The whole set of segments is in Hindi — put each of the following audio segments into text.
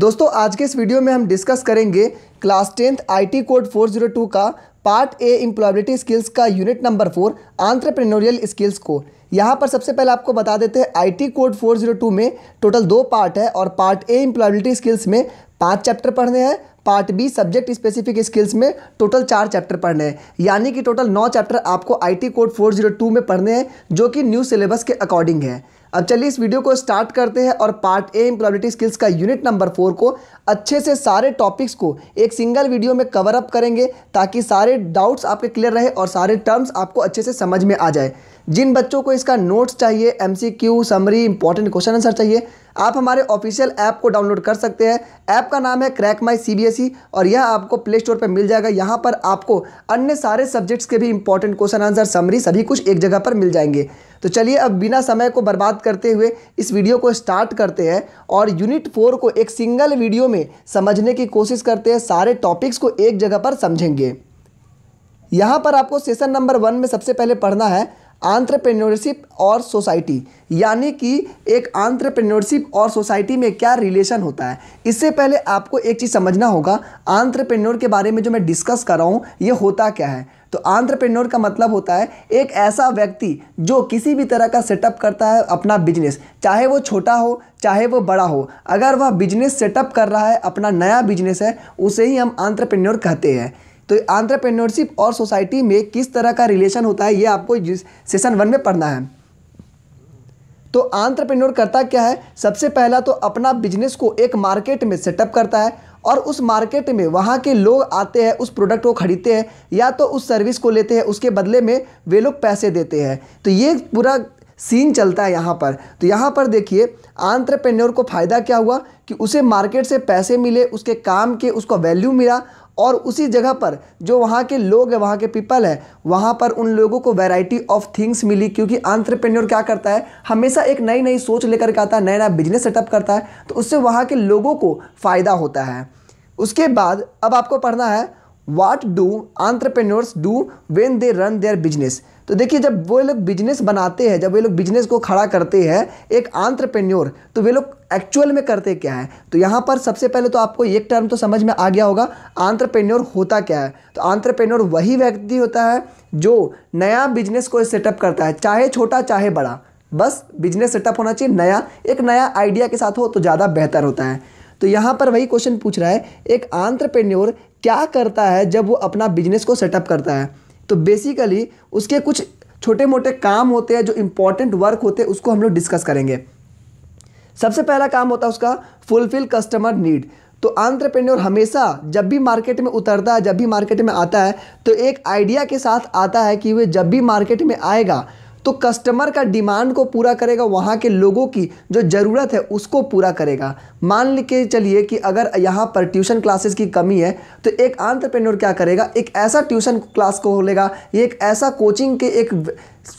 दोस्तों आज के इस वीडियो में हम डिस्कस करेंगे क्लास टेंथ आईटी कोड 402 का पार्ट ए इम्प्लॉयबिलिटी स्किल्स का unit number four entrepreneurial skills को यहाँ पर सबसे पहले आपको बता देते हैं आईटी कोड 402 में टोटल दो पार्ट है और पार्ट ए इम्प्लॉयबिलिटी स्किल्स में पाँच चैप्टर पढ़ने हैं part B subject specific skills में टोटल चार चैप्टर पढ़ने हैं यानी कि टोटल नौ चैप्टर आपको आई कोड फोर में पढ़ने हैं जो कि न्यू सिलेबस के अकॉर्डिंग है अब चलिए इस वीडियो को स्टार्ट करते हैं और पार्ट ए इम्प्लॉबिलिटी स्किल्स का यूनिट नंबर फोर को अच्छे से सारे टॉपिक्स को एक सिंगल वीडियो में कवर अप करेंगे ताकि सारे डाउट्स आपके क्लियर रहे और सारे टर्म्स आपको अच्छे से समझ में आ जाए जिन बच्चों को इसका नोट्स चाहिए M C Q summary important question answer चाहिए आप हमारे ऑफिशियल ऐप को डाउनलोड कर सकते हैं ऐप का नाम है crack my C B S E और यह आपको प्ले स्टोर पर मिल जाएगा यहाँ पर आपको अन्य सारे सब्जेक्ट्स के भी इंपॉर्टेंट क्वेश्चन आंसर समरी सभी कुछ एक जगह पर मिल जाएंगे तो चलिए अब बिना समय को बर्बाद करते हुए इस वीडियो को स्टार्ट करते हैं और यूनिट फोर को एक सिंगल वीडियो में समझने की कोशिश करते हैं सारे टॉपिक्स को एक जगह पर समझेंगे यहाँ पर आपको सेशन नंबर वन में सबसे पहले पढ़ना है आंट्रप्रेन्योरशिप और सोसाइटी यानी कि एक आंट्रप्रेन्योरशिप और सोसाइटी में क्या रिलेशन होता है इससे पहले आपको एक चीज़ समझना होगा आंट्रप्रेन्योर के बारे में जो मैं डिस्कस कर रहा हूँ ये होता क्या है तो आंट्रप्रेन्योर का मतलब होता है एक ऐसा व्यक्ति जो किसी भी तरह का सेटअप करता है अपना बिजनेस चाहे वो छोटा हो चाहे वो बड़ा हो अगर वह बिजनेस सेटअप कर रहा है अपना नया बिजनेस है उसे ही हम आंट्रप्रेन्योर कहते हैं तो आंट्रप्रेन्योरशिप और सोसाइटी में किस तरह का रिलेशन होता है ये आपको सेशन वन में पढ़ना है तो आंट्रप्रेन्योर करता क्या है सबसे पहला तो अपना बिजनेस को एक मार्केट में सेटअप करता है और उस मार्केट में वहाँ के लोग आते हैं उस प्रोडक्ट को ख़रीदते हैं या तो उस सर्विस को लेते हैं उसके बदले में वे लोग पैसे देते हैं तो ये पूरा सीन चलता है यहाँ पर तो यहाँ पर देखिए आंट्रप्रेन्योर को फ़ायदा क्या हुआ कि उसे मार्केट से पैसे मिले उसके काम के उसको वैल्यू मिला और उसी जगह पर जो वहाँ के लोग हैं वहाँ के पीपल हैं वहाँ पर उन लोगों को वैरायटी ऑफ थिंग्स मिली क्योंकि आंट्रप्रेन्योर क्या करता है हमेशा एक नई नई सोच लेकर के आता है नया नया बिजनेस सेटअप करता है तो उससे वहाँ के लोगों को फ़ायदा होता है उसके बाद अब आपको पढ़ना है what do entrepreneurs do when they run their business तो देखिए जब वो लोग बिजनेस बनाते हैं जब वे लोग बिजनेस को खड़ा करते हैं एक आंट्रप्रेन्योर तो वे लोग एक्चुअल में करते क्या है तो यहाँ पर सबसे पहले तो आपको एक टर्म तो समझ में आ गया होगा आंट्रप्रेन्योर होता क्या है तो आंट्रप्रेन्योर वही व्यक्ति होता है जो नया बिजनेस को सेटअप करता है चाहे छोटा चाहे बड़ा बस बिजनेस सेटअप होना चाहिए नया एक नया आइडिया के साथ हो तो ज़्यादा बेहतर होता है तो यहाँ पर वही क्वेश्चन पूछ रहा है एक आंतरप्रेन्योर क्या करता है जब वो अपना बिजनेस को सेटअप करता है तो बेसिकली उसके कुछ छोटे मोटे काम होते हैं जो इंपॉर्टेंट वर्क होते हैं उसको हम लोग डिस्कस करेंगे सबसे पहला काम होता है उसका फुलफिल कस्टमर नीड तो आंतरप्रेन्योर हमेशा जब भी मार्केट में उतरता है जब भी मार्केट में आता है तो एक आइडिया के साथ आता है कि वे जब भी मार्केट में आएगा तो कस्टमर का डिमांड को पूरा करेगा वहाँ के लोगों की जो ज़रूरत है उसको पूरा करेगा मान के चलिए कि अगर यहाँ पर ट्यूशन क्लासेस की कमी है तो एक आंट्रप्रेन्योर क्या करेगा एक ऐसा ट्यूशन क्लास को लेगा ये एक ऐसा कोचिंग के एक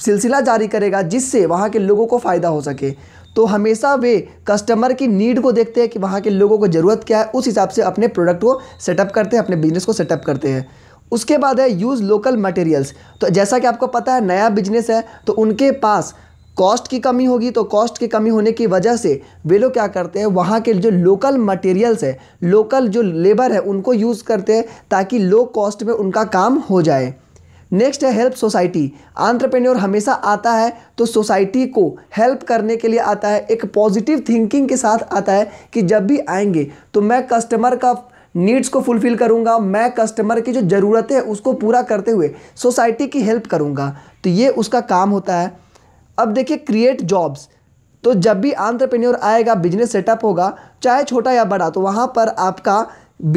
सिलसिला जारी करेगा जिससे वहाँ के लोगों को फ़ायदा हो सके तो हमेशा वे कस्टमर की नीड को देखते हैं कि वहाँ के लोगों को ज़रूरत क्या है उस हिसाब से अपने प्रोडक्ट को सेटअप करते हैं अपने बिजनेस को सेटअप करते हैं उसके बाद है यूज़ लोकल मटेरियल्स तो जैसा कि आपको पता है नया बिजनेस है तो उनके पास कॉस्ट की कमी होगी तो कॉस्ट की कमी होने की वजह से वे लोग क्या करते हैं वहाँ के जो लोकल मटेरियल्स है लोकल जो लेबर है उनको यूज़ करते हैं ताकि लो कॉस्ट में उनका काम हो जाए नेक्स्ट है हेल्प सोसाइटी आंट्रप्रेन्योर हमेशा आता है तो सोसाइटी को हेल्प करने के लिए आता है एक पॉजिटिव थिंकिंग के साथ आता है कि जब भी आएंगे तो मैं कस्टमर का नीड्स को फुलफिल करूँगा मैं कस्टमर की जो ज़रूरत है उसको पूरा करते हुए सोसाइटी की हेल्प करूँगा तो ये उसका काम होता है अब देखिए क्रिएट जॉब्स तो जब भी आंट्रप्रेन्योर आएगा बिजनेस सेटअप होगा चाहे छोटा या बड़ा तो वहाँ पर आपका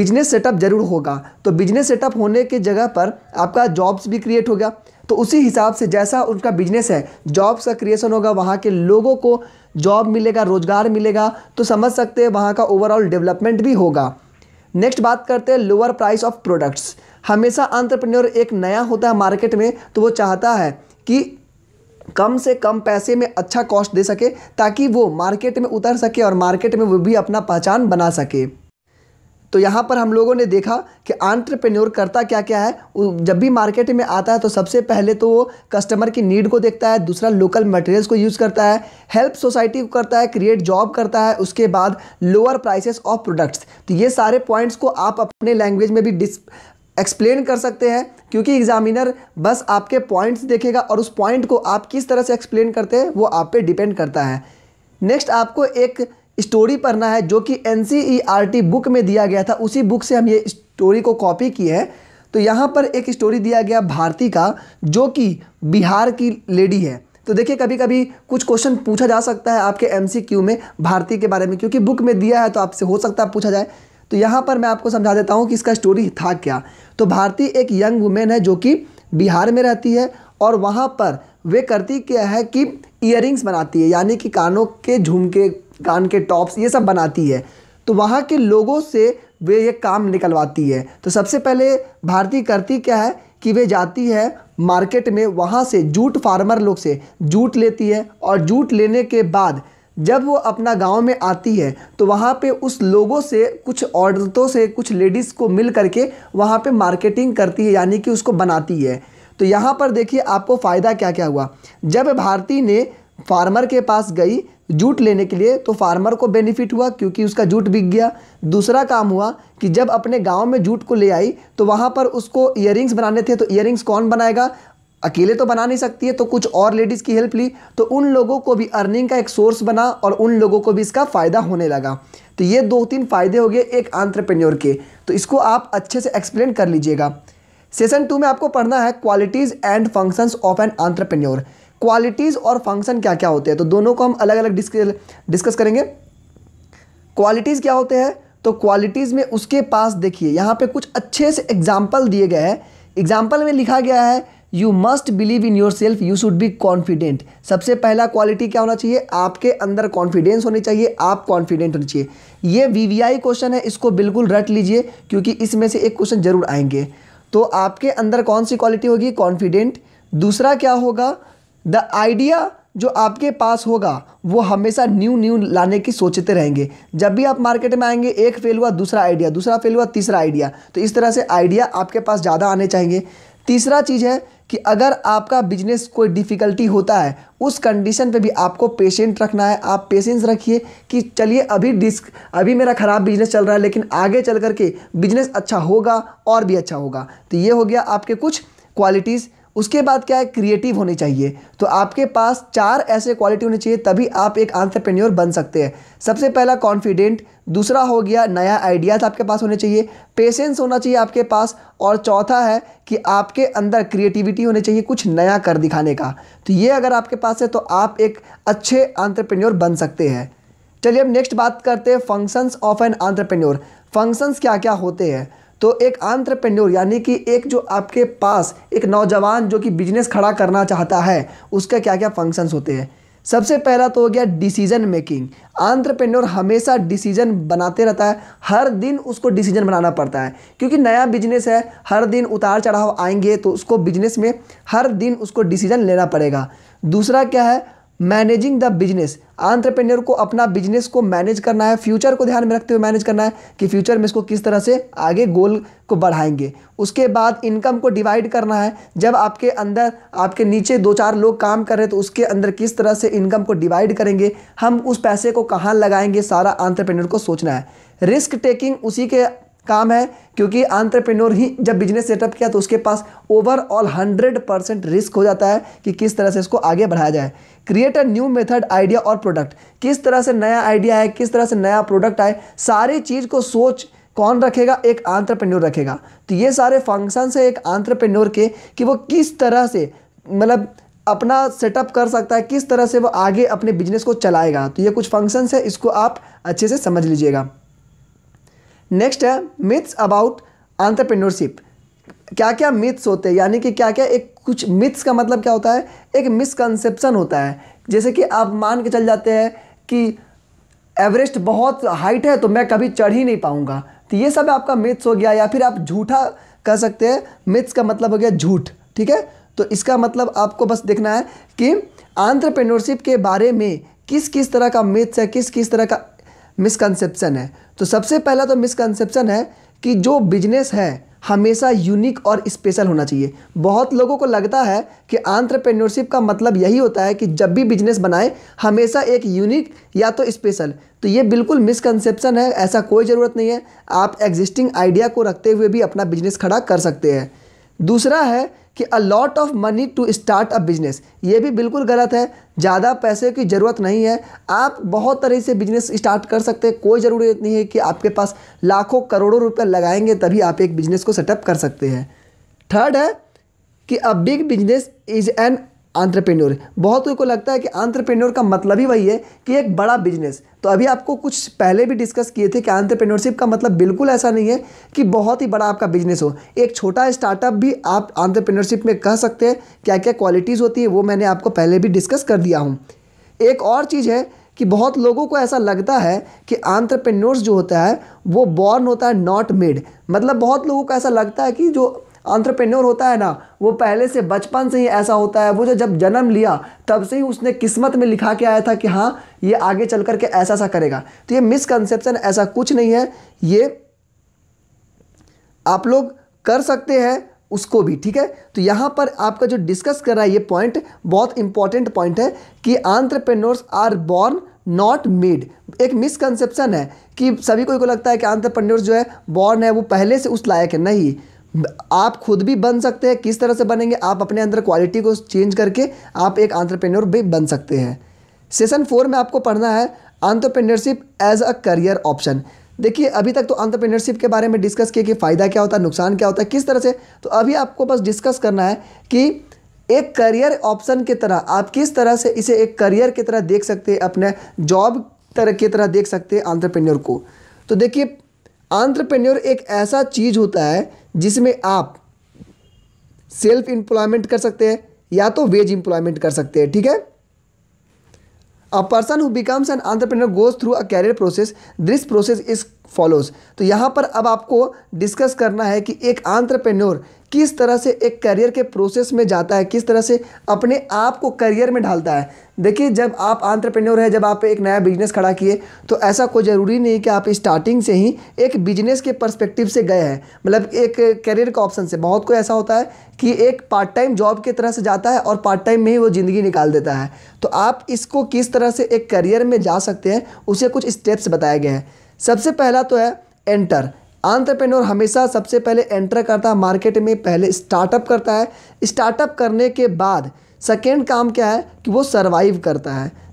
बिजनेस सेटअप जरूर होगा तो बिजनेस सेटअप होने के जगह पर आपका जॉब्स भी क्रिएट हो गया तो उसी हिसाब से जैसा उनका बिजनेस है जॉब्स का क्रिएशन होगा वहाँ के लोगों को जॉब मिलेगा रोज़गार मिलेगा तो समझ सकते हैं वहाँ का ओवरऑल डेवलपमेंट भी होगा नेक्स्ट बात करते हैं लोअर प्राइस ऑफ प्रोडक्ट्स हमेशा अंतरप्रन्योर एक नया होता है मार्केट में तो वो चाहता है कि कम से कम पैसे में अच्छा कॉस्ट दे सके ताकि वो मार्केट में उतर सके और मार्केट में वो भी अपना पहचान बना सके तो यहाँ पर हम लोगों ने देखा कि आंट्रप्रेन्योर करता क्या क्या है जब भी मार्केट में आता है तो सबसे पहले तो वो कस्टमर की नीड को देखता है दूसरा लोकल मटेरियल्स को यूज़ करता है हेल्प सोसाइटी को करता है क्रिएट जॉब करता है उसके बाद लोअर प्राइसेस ऑफ प्रोडक्ट्स तो ये सारे पॉइंट्स को आप अपने लैंग्वेज में भी डिस एक्सप्लेन कर सकते हैं क्योंकि एग्जामिनर बस आपके पॉइंट्स देखेगा और उस पॉइंट को आप किस तरह से एक्सप्लेन करते हैं वो आप पे डिपेंड करता है नेक्स्ट आपको एक स्टोरी पढ़ना है जो कि एन e बुक में दिया गया था उसी बुक से हम ये स्टोरी को कॉपी किए हैं तो यहाँ पर एक स्टोरी दिया गया भारती का जो कि बिहार की लेडी है तो देखिए कभी कभी कुछ क्वेश्चन पूछा जा सकता है आपके एम में भारती के बारे में क्योंकि बुक में दिया है तो आपसे हो सकता है पूछा जाए तो यहाँ पर मैं आपको समझा देता हूँ कि इसका स्टोरी था क्या तो भारती एक यंग वुमेन है जो कि बिहार में रहती है और वहाँ पर वे करती क्या है कि ईयर बनाती है यानी कि कानों के झुमके कान के टॉप्स ये सब बनाती है तो वहाँ के लोगों से वे ये काम निकलवाती है तो सबसे पहले भारती करती क्या है कि वे जाती है मार्केट में वहाँ से जूट फार्मर लोग से जूट लेती है और जूट लेने के बाद जब वो अपना गांव में आती है तो वहाँ पे उस लोगों से कुछ औरतों से कुछ लेडीज़ को मिल करके वहाँ पे मार्केटिंग करती है यानी कि उसको बनाती है तो यहाँ पर देखिए आपको फ़ायदा क्या क्या हुआ जब भारती ने फार्मर के पास गई जूट लेने के लिए तो फार्मर को बेनिफिट हुआ क्योंकि उसका जूट बिक गया दूसरा काम हुआ कि जब अपने गांव में जूट को ले आई तो वहाँ पर उसको इयरिंग्स बनाने थे तो इयरिंग्स कौन बनाएगा अकेले तो बना नहीं सकती है तो कुछ और लेडीज़ की हेल्प ली तो उन लोगों को भी अर्निंग का एक सोर्स बना और उन लोगों को भी इसका फ़ायदा होने लगा तो ये दो तीन फ़ायदे हो गए एक आंट्रप्रेन्योर के तो इसको आप अच्छे से एक्सप्लेन कर लीजिएगा सेशन टू में आपको पढ़ना है qualities and functions of an entrepreneur qualities और फंक्शन क्या क्या होते हैं तो दोनों को हम अलग अलग डिस्कस करेंगे क्वालिटीज़ क्या होते हैं तो क्वालिटीज़ में उसके पास देखिए यहाँ पे कुछ अच्छे से एग्जाम्पल दिए गए हैं एग्जाम्पल में लिखा गया है you must believe in yourself you should be confident सबसे पहला क्वालिटी क्या होना चाहिए आपके अंदर कॉन्फिडेंस होनी चाहिए आप कॉन्फिडेंट होनी चाहिए ये वीवीआई क्वेश्चन है इसको बिल्कुल रट लीजिए क्योंकि इसमें से एक क्वेश्चन जरूर आएंगे तो आपके अंदर कौन सी क्वालिटी होगी कॉन्फिडेंट दूसरा क्या होगा द आइडिया जो आपके पास होगा वो हमेशा न्यू न्यू लाने की सोचते रहेंगे जब भी आप मार्केट में आएंगे एक फेल हुआ दूसरा आइडिया दूसरा फेल हुआ तीसरा आइडिया तो इस तरह से आइडिया आपके पास ज़्यादा आने चाहिए तीसरा चीज़ है कि अगर आपका बिजनेस कोई डिफ़िकल्टी होता है उस कंडीशन पे भी आपको पेशेंट रखना है आप पेशेंस रखिए कि चलिए अभी डिस्क अभी मेरा ख़राब बिजनेस चल रहा है लेकिन आगे चल करके बिजनेस अच्छा होगा और भी अच्छा होगा तो ये हो गया आपके कुछ क्वालिटीज़ उसके बाद क्या है क्रिएटिव होनी चाहिए तो आपके पास चार ऐसे क्वालिटी होनी चाहिए तभी आप एक आंट्रप्रेन्योर बन सकते हैं सबसे पहला कॉन्फिडेंट दूसरा हो गया नया आइडियाज़ आपके पास होने चाहिए पेशेंस होना चाहिए आपके पास और चौथा है कि आपके अंदर क्रिएटिविटी होनी चाहिए कुछ नया कर दिखाने का तो ये अगर आपके पास है तो आप एक अच्छे आंट्रप्रेन्योर बन सकते हैं चलिए अब नेक्स्ट बात करते हैं functions of an entrepreneur functions क्या क्या होते हैं तो एक आंट्रपेन्योर यानी कि एक जो आपके पास एक नौजवान जो कि बिजनेस खड़ा करना चाहता है उसका क्या क्या फंक्शंस होते हैं सबसे पहला तो हो गया डिसीजन मेकिंग आंट्रपेन्योर हमेशा डिसीजन बनाते रहता है हर दिन उसको डिसीजन बनाना पड़ता है क्योंकि नया बिजनेस है हर दिन उतार चढ़ाव आएंगे तो उसको बिजनेस में हर दिन उसको डिसीजन लेना पड़ेगा दूसरा क्या है मैनेजिंग द बिजनेस आंट्रप्रेन्योर को अपना बिजनेस को मैनेज करना है फ्यूचर को ध्यान में रखते हुए मैनेज करना है कि फ्यूचर में इसको किस तरह से आगे गोल को बढ़ाएंगे उसके बाद इनकम को डिवाइड करना है जब आपके अंदर आपके नीचे दो चार लोग काम कर रहे हैं तो उसके अंदर किस तरह से इनकम को डिवाइड करेंगे हम उस पैसे को कहाँ लगाएंगे सारा आंट्रप्रेन्योर को सोचना है रिस्क टेकिंग उसी के काम है क्योंकि आंट्रप्रेन्योर ही जब बिजनेस सेटअप किया तो उसके पास ओवरऑल हंड्रेड परसेंट रिस्क हो जाता है कि किस तरह से इसको आगे बढ़ाया जाए create a new method idea और प्रोडक्ट किस तरह से नया आइडिया है किस तरह से नया प्रोडक्ट आए सारी चीज़ को सोच कौन रखेगा एक आंट्रप्रेन्योर रखेगा तो ये सारे फंक्शन है एक आंट्रप्रेन्योर के कि वो किस तरह से मतलब अपना सेटअप कर सकता है किस तरह से वो आगे अपने बिजनेस को चलाएगा तो ये कुछ फंक्शंस है इसको आप अच्छे से समझ लीजिएगा नेक्स्ट है मिथ्स अबाउट आंट्रप्रेन्योरशिप क्या क्या मिथ्स होते हैं यानी कि क्या क्या एक कुछ मिथ्स का मतलब क्या होता है एक मिसकनसेप्शन होता है जैसे कि आप मान के चल जाते हैं कि एवरेस्ट बहुत हाइट है तो मैं कभी चढ़ ही नहीं पाऊँगा तो ये सब आपका मिथ्स हो गया या फिर आप झूठा कह सकते हैं मिथ्स का मतलब हो गया झूठ ठीक है तो इसका मतलब आपको बस देखना है कि आंट्रप्रेन्योरशिप के बारे में किस किस तरह का मिथ्स है किस किस तरह का मिसकनसेप्शन है तो सबसे पहला तो मिसकंसेप्शन है कि जो बिजनेस है हमेशा यूनिक और स्पेशल होना चाहिए बहुत लोगों को लगता है कि आंट्रप्रेन्योरशिप का मतलब यही होता है कि जब भी बिजनेस बनाएं हमेशा एक यूनिक या तो स्पेशल तो ये बिल्कुल मिसकंसेप्शन है ऐसा कोई ज़रूरत नहीं है आप एग्जिस्टिंग आइडिया को रखते हुए भी अपना बिजनेस खड़ा कर सकते हैं दूसरा है कि a lot of money to start a business ये भी बिल्कुल गलत है ज़्यादा पैसे की ज़रूरत नहीं है आप बहुत तरह से बिजनेस स्टार्ट कर सकते हैं कोई ज़रूरत नहीं है कि आपके पास लाखों करोड़ों रुपये लगाएंगे तभी आप एक बिजनेस को सेटअप कर सकते हैं थर्ड है कि a big business is an entrepreneur बहुत को लगता है कि आंट्रप्रेन्योर का मतलब ही वही है कि एक बड़ा बिजनेस तो अभी आपको कुछ पहले भी डिस्कस किए थे कि आंट्रप्रेन्योरशिप का मतलब बिल्कुल ऐसा नहीं है कि बहुत ही बड़ा आपका बिजनेस हो एक छोटा स्टार्टअप भी आप आंट्रप्रेन्योरशिप में कह सकते हैं क्या क्या क्वालिटीज़ होती है वो मैंने आपको पहले भी डिस्कस कर दिया हूँ एक और चीज़ है कि बहुत लोगों को ऐसा लगता है कि आंट्रप्रेन्योर्स जो होता है वो बॉर्न होता है नॉट मेड मतलब बहुत लोगों को ऐसा लगता है कि जो आंट्रप्रेन्योर होता है ना वो पहले से बचपन से ही ऐसा होता है वो जो जब जन्म लिया तब से ही उसने किस्मत में लिखा के आया था कि हाँ ये आगे चल करके ऐसा सा करेगा तो ये मिसकनसेप्शन ऐसा कुछ नहीं है ये आप लोग कर सकते हैं उसको भी ठीक है तो यहाँ पर आपका जो डिस्कस कर रहा है ये पॉइंट बहुत इंपॉर्टेंट पॉइंट है कि entrepreneurs are born not made एक मिसकनसेप्शन है कि सभी को को लगता है कि आंट्रप्रनोर जो है बॉर्न है वो पहले से उस लायक है नहीं आप खुद भी बन सकते हैं किस तरह से बनेंगे आप अपने अंदर क्वालिटी को चेंज करके आप एक आंट्रप्रेन्योर भी बन सकते हैं सेशन फोर में आपको पढ़ना है entrepreneurship as a career option देखिए अभी तक तो आंट्रप्रेन्योरशिप के बारे में डिस्कस किया कि फ़ायदा क्या होता है नुकसान क्या होता है किस तरह से तो अभी आपको बस डिस्कस करना है कि एक करियर ऑप्शन की तरह आप किस तरह से इसे एक करियर की तरह देख सकते हैं अपने जॉब तरह की तरह देख सकते हैं आंट्रप्रेन्योर को तो देखिए आंट्रप्रेन्योर एक ऐसा चीज़ होता है जिसमें आप सेल्फ इंप्लॉयमेंट कर सकते हैं या तो वेज इंप्लॉयमेंट कर सकते हैं ठीक है a person who becomes an entrepreneur goes through a career process this process is follows तो यहाँ पर अब आपको डिस्कस करना है कि एक आंट्रप्रेन्योर किस तरह से एक करियर के प्रोसेस में जाता है किस तरह से अपने आप को करियर में ढालता है देखिए जब आप आंट्रप्रेन्योर है जब आप एक नया बिजनेस खड़ा किए तो ऐसा कोई ज़रूरी नहीं कि आप स्टार्टिंग से ही एक बिजनेस के पर्सपेक्टिव से गए हैं मतलब एक करियर का ऑप्शन से बहुत कोई ऐसा होता है कि एक पार्ट टाइम जॉब की तरह से जाता है और पार्ट टाइम में ही वो ज़िंदगी निकाल देता है तो आप इसको किस तरह से एक करियर में जा सकते हैं उसे कुछ स्टेप्स बताया गया है सबसे पहला तो है एंटर आंट्रप्रेनोर हमेशा सबसे पहले एंटर करता है मार्केट में पहले स्टार्टअप करता है स्टार्टअप करने के बाद सेकेंड काम क्या है कि वो सर्वाइव करता है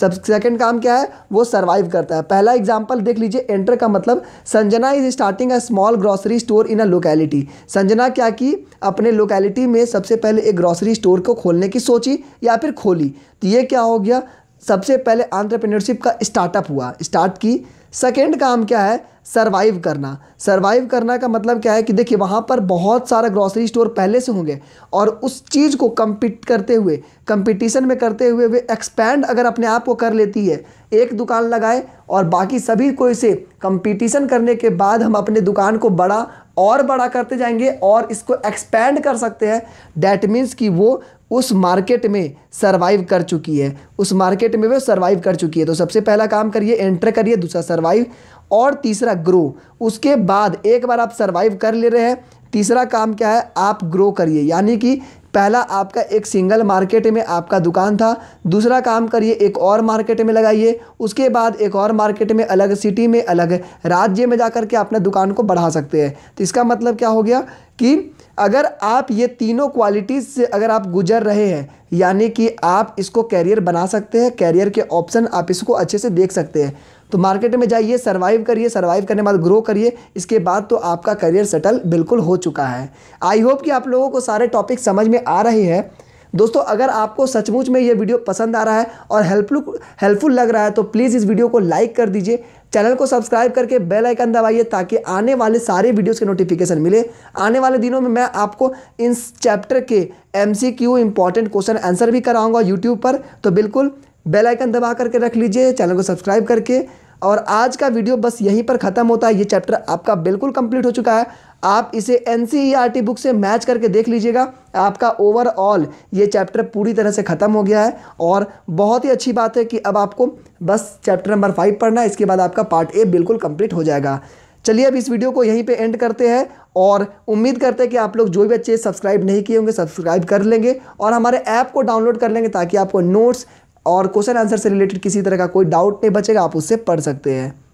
सब सेकेंड काम क्या है वो सर्वाइव करता है पहला एग्जाम्पल देख लीजिए एंटर का मतलब Sanjana is starting a small grocery store in a locality Sanjana क्या की अपने लोकेलिटी में सबसे पहले एक ग्रॉसरी स्टोर को खोलने की सोची या फिर खोली तो ये क्या हो गया सबसे पहले आंट्रप्रेनरशिप का स्टार्टअप हुआ स्टार्ट की सेकेंड काम क्या है सर्वाइव करना सर्वाइव करना का मतलब क्या है कि देखिए वहाँ पर बहुत सारा ग्रॉसरी स्टोर पहले से होंगे और उस चीज़ को कम्पीट करते हुए कंपटीशन में करते हुए वे एक्सपैंड अगर अपने आप को कर लेती है एक दुकान लगाए और बाकी सभी को इसे कंपटीशन करने के बाद हम अपने दुकान को बड़ा और बड़ा करते जाएंगे और इसको एक्सपैंड कर सकते हैं डैट मीन्स कि वो उस मार्केट में सरवाइव कर चुकी है उस मार्केट में वो सरवाइव कर चुकी है तो सबसे पहला काम करिए एंटर करिए दूसरा सरवाइव और तीसरा ग्रो उसके बाद एक बार आप सरवाइव कर ले रहे हैं तीसरा काम क्या है आप ग्रो करिए यानी कि पहला आपका एक सिंगल मार्केट में आपका दुकान था दूसरा काम करिए एक और मार्केट में लगाइए उसके बाद एक और मार्केट में अलग सिटी में अलग राज्य में जा के अपने दुकान को बढ़ा सकते हैं तो इसका मतलब क्या हो गया कि अगर आप ये तीनों क्वालिटीज़ से अगर आप गुजर रहे हैं यानी कि आप इसको कैरियर बना सकते हैं कैरियर के ऑप्शन आप इसको अच्छे से देख सकते हैं तो मार्केट में जाइए सर्वाइव करिए सर्वाइव करने के बाद ग्रो करिए इसके बाद तो आपका करियर सेटल बिल्कुल हो चुका है आई होप कि आप लोगों को सारे टॉपिक समझ में आ रहे हैं दोस्तों अगर आपको सचमुच में ये वीडियो पसंद आ रहा है और हेल्पफुल हेल्पफुल लग रहा है तो प्लीज़ इस वीडियो को लाइक कर दीजिए चैनल को सब्सक्राइब करके बेल आइकन दबाइए ताकि आने वाले सारे वीडियोस के नोटिफिकेशन मिले आने वाले दिनों में मैं आपको इस चैप्टर के M C Q question answer भी कराऊंगा यूट्यूब पर तो बिल्कुल बेल आइकन दबा करके रख लीजिए चैनल को सब्सक्राइब करके और आज का वीडियो बस यहीं पर ख़त्म होता है ये चैप्टर आपका बिल्कुल कंप्लीट हो चुका है आप इसे एन e बुक से मैच करके देख लीजिएगा आपका ओवरऑल ये चैप्टर पूरी तरह से ख़त्म हो गया है और बहुत ही अच्छी बात है कि अब आपको बस चैप्टर नंबर फाइव पढ़ना है इसके बाद आपका पार्ट ए बिल्कुल कम्प्लीट हो जाएगा चलिए अब इस वीडियो को यहीं पे एंड करते हैं और उम्मीद करते हैं कि आप लोग जो भी अच्छे सब्सक्राइब नहीं किए होंगे सब्सक्राइब कर लेंगे और हमारे ऐप को डाउनलोड कर लेंगे ताकि आपको नोट्स और क्वेश्चन आंसर से रिलेटेड किसी तरह का कोई डाउट नहीं बचेगा आप उससे पढ़ सकते हैं